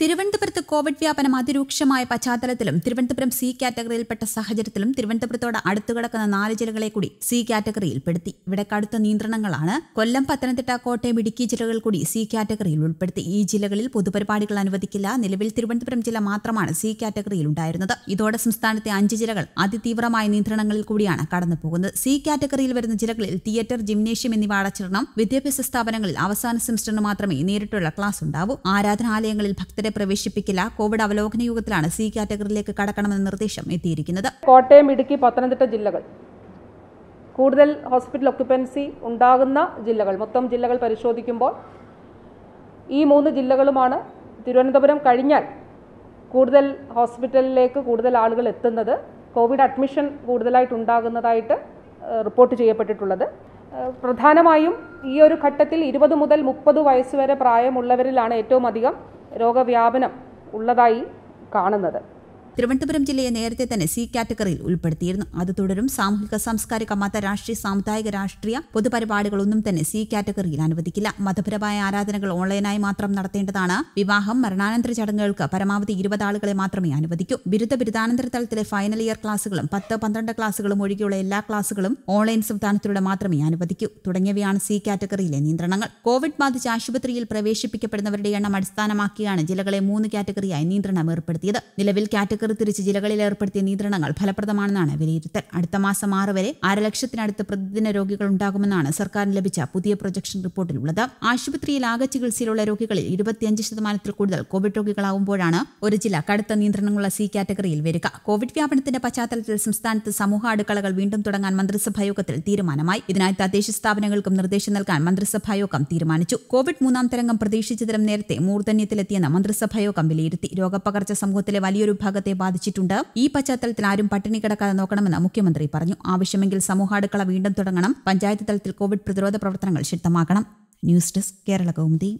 തിരുവനന്തപുരത്ത് കോവിഡ് വ്യാപനം അതിരൂക്ഷമായ പശ്ചാത്തലത്തിലും തിരുവനന്തപുരം സി കാറ്റഗറിയിൽപ്പെട്ട സാഹചര്യത്തിലും തിരുവനന്തപുരത്തോട് അടുത്തുകിടക്കുന്ന നാല് ജില്ലകളെ കൂടി സി കാറ്റഗറിയിൽപ്പെടുത്തി ഇവിടെ കടുത്ത നിയന്ത്രണങ്ങളാണ് കൊല്ലം പത്തനംതിട്ട കോട്ടയം ഇടുക്കി ജില്ലകൾ കൂടി സി കാറ്റഗറിയിൽ ഉൾപ്പെടുത്തി ഈ ജില്ലകളിൽ പൊതുപരിപാടികൾ അനുവദിക്കില്ല നിലവിൽ തിരുവനന്തപുരം ജില്ല മാത്രമാണ് സി കാറ്റഗറിയിൽ ഉണ്ടായിരുന്നത് ഇതോടെ സംസ്ഥാനത്തെ അഞ്ച് ജില്ലകൾ അതിതീവ്രമായ നിയന്ത്രണങ്ങളിൽ കൂടിയാണ് കടന്നുപോകുന്നത് സി കാറ്റഗറിയിൽ വരുന്ന ജില്ലകളിൽ തിയേറ്റർ ജിംനേഷ്യം എന്നിവ അടച്ചിടണം വിദ്യാഭ്യാസ സ്ഥാപനങ്ങളിൽ അവസാന സെമസ്റ്ററിന് മാത്രമേ നേരിട്ടുള്ള ക്ലാസ് ഉണ്ടാവൂ ആരാധനാലയങ്ങളിൽ ഭക്തരെ എന്നിവരെ പ്രവേശിപ്പിക്കില്ല കോവിഡ് അവലോകന യോഗത്തിലാണ് സി കാറ്റഗറിയിലേക്ക് കടക്കണമെന്ന നിർദ്ദേശം എത്തിയിരിക്കുന്നത് കോട്ടയം ഇടുക്കി പത്തനംതിട്ട ജില്ലകൾ കൂടുതൽ ഹോസ്പിറ്റൽ ഒക്യുപ്പൻസി ഉണ്ടാകുന്ന ജില്ലകൾ മൊത്തം ജില്ലകൾ പരിശോധിക്കുമ്പോൾ ഈ മൂന്ന് ജില്ലകളുമാണ് തിരുവനന്തപുരം കഴിഞ്ഞാൽ കൂടുതൽ ഹോസ്പിറ്റലിലേക്ക് കൂടുതൽ ആളുകൾ എത്തുന്നത് കോവിഡ് അഡ്മിഷൻ കൂടുതലായിട്ട് ഉണ്ടാകുന്നതായിട്ട് റിപ്പോർട്ട് ചെയ്യപ്പെട്ടിട്ടുള്ളത് പ്രധാനമായും ഈ ഒരു ഘട്ടത്തിൽ ഇരുപത് മുതൽ മുപ്പത് വയസ്സ് വരെ പ്രായമുള്ളവരിലാണ് ഏറ്റവും അധികം രോഗവ്യാപനം ഉള്ളതായി കാണുന്നത് തിരുവനന്തപുരം ജില്ലയെ നേരത്തെ തന്നെ സി കാറ്റഗറിയിൽ ഉൾപ്പെടുത്തിയിരുന്നു അത് തുടരും സാമൂഹിക സാംസ്കാരിക മത രാഷ്ട്രീയ സാമുദായിക രാഷ്ട്രീയ പൊതുപരിപാടികളൊന്നും തന്നെ സി കാറ്റഗറിയിൽ അനുവദിക്കില്ല മതപരമായ ആരാധനകൾ ഓൺലൈനായി മാത്രം നടത്തേണ്ടതാണ് വിവാഹം മരണാനന്തര ചടങ്ങുകൾക്ക് പരമാവധി ഇരുപത് ആളുകളെ മാത്രമേ അനുവദിക്കൂ ബിരുദ ബിരുദാനന്തര തലത്തിലെ ഫൈനൽ ഇയർ ക്ലാസുകളും പത്ത് പന്ത്രണ്ട് ക്ലാസുകളും ഒഴികെയുള്ള എല്ലാ ക്ലാസുകളും ഓൺലൈൻ സംവിധാനത്തിലൂടെ മാത്രമേ അനുവദിക്കൂ തുടങ്ങിയവയാണ് സി കാറ്റഗറിയിലെ നിയന്ത്രണങ്ങൾ കോവിഡ് ബാധിച്ച് ആശുപത്രിയിൽ പ്രവേശിപ്പിക്കപ്പെടുന്നവരുടെ എണ്ണം അടിസ്ഥാനമാക്കിയാണ് ജില്ലകളെ മൂന്ന് കാറ്റഗറിയായി നിയന്ത്രണം ഏർപ്പെടുത്തിയത് നിലവിൽ കാറ്റഗറി തിരിച്ച് ജില്ലകളിൽ ഏർപ്പെടുത്തിയ നിയന്ത്രണങ്ങൾ ഫലപ്രദമാണെന്നാണ് വിലയിരുത്തൽ അടുത്ത മാസം ആറ് വരെ അര ലക്ഷത്തിനടുത്ത് പ്രതിദിന രോഗികൾ ഉണ്ടാകുമെന്നാണ് സർക്കാരിന് ലഭിച്ച പുതിയ പ്രൊജക്ഷൻ റിപ്പോർട്ടിലുള്ളത് ആശുപത്രിയിൽ ആകെ ചികിത്സയിലുള്ള രോഗികളിൽ ഇരുപത്തിയഞ്ച് ശതമാനത്തിൽ കൂടുതൽ കോവിഡ് രോഗികളാകുമ്പോഴാണ് ഒരു ജില്ല കടുത്ത നിയന്ത്രണങ്ങളുള്ള സി കാറ്റഗറിയിൽ വരിക കോവിഡ് വ്യാപനത്തിന്റെ പശ്ചാത്തലത്തിൽ സംസ്ഥാനത്ത് സമൂഹ അടുക്കളകൾ വീണ്ടും തുടങ്ങാൻ മന്ത്രിസഭായോഗത്തിൽ തീരുമാനമായി ഇതിനായി തദ്ദേശ സ്ഥാപനങ്ങൾക്കും നിർദ്ദേശം നൽകാൻ മന്ത്രിസഭായോഗം തീരുമാനിച്ചു കോവിഡ് മൂന്നാം തരംഗം പ്രതീക്ഷിച്ചതിലും നേരത്തെ മൂർധന്യത്തിലെത്തിയെന്ന് മന്ത്രിസഭായോഗം വിലയിരുത്തി രോഗപകർച്ച സമൂഹത്തിലെ വലിയൊരു ഭാഗത്തെ ജീവിതത്തെ ബാധിച്ചിട്ടുണ്ട് ഈ പശ്ചാത്തലത്തിൽ ആരും പട്ടിണി കിടക്കാതെ നോക്കണമെന്ന് മുഖ്യമന്ത്രി പറഞ്ഞു ആവശ്യമെങ്കിൽ സമൂഹാടുക്കള വീണ്ടും തുടങ്ങണം പഞ്ചായത്ത് തലത്തിൽ കോവിഡ് പ്രതിരോധ പ്രവർത്തനങ്ങൾ ശക്തമാക്കണം ന്യൂസ് ഡെസ്ക് കേരള കൗമുദി